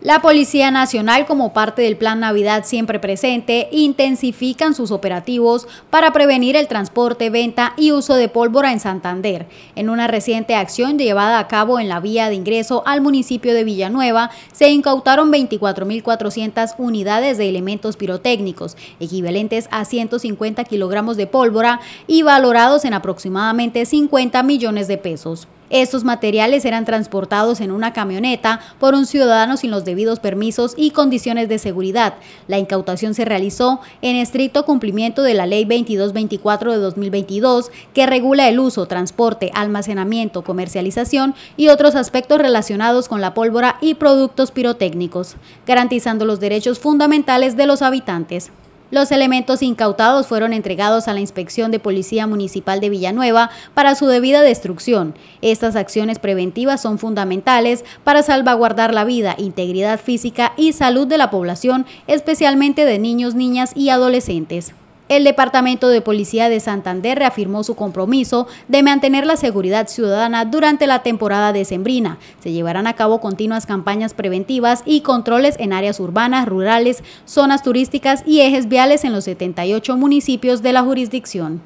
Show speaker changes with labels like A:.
A: La Policía Nacional, como parte del Plan Navidad Siempre Presente, intensifican sus operativos para prevenir el transporte, venta y uso de pólvora en Santander. En una reciente acción llevada a cabo en la vía de ingreso al municipio de Villanueva, se incautaron 24.400 unidades de elementos pirotécnicos, equivalentes a 150 kilogramos de pólvora y valorados en aproximadamente 50 millones de pesos. Estos materiales eran transportados en una camioneta por un ciudadano sin los debidos permisos y condiciones de seguridad. La incautación se realizó en estricto cumplimiento de la Ley 2224 de 2022, que regula el uso, transporte, almacenamiento, comercialización y otros aspectos relacionados con la pólvora y productos pirotécnicos, garantizando los derechos fundamentales de los habitantes. Los elementos incautados fueron entregados a la Inspección de Policía Municipal de Villanueva para su debida destrucción. Estas acciones preventivas son fundamentales para salvaguardar la vida, integridad física y salud de la población, especialmente de niños, niñas y adolescentes. El Departamento de Policía de Santander reafirmó su compromiso de mantener la seguridad ciudadana durante la temporada decembrina. Se llevarán a cabo continuas campañas preventivas y controles en áreas urbanas, rurales, zonas turísticas y ejes viales en los 78 municipios de la jurisdicción.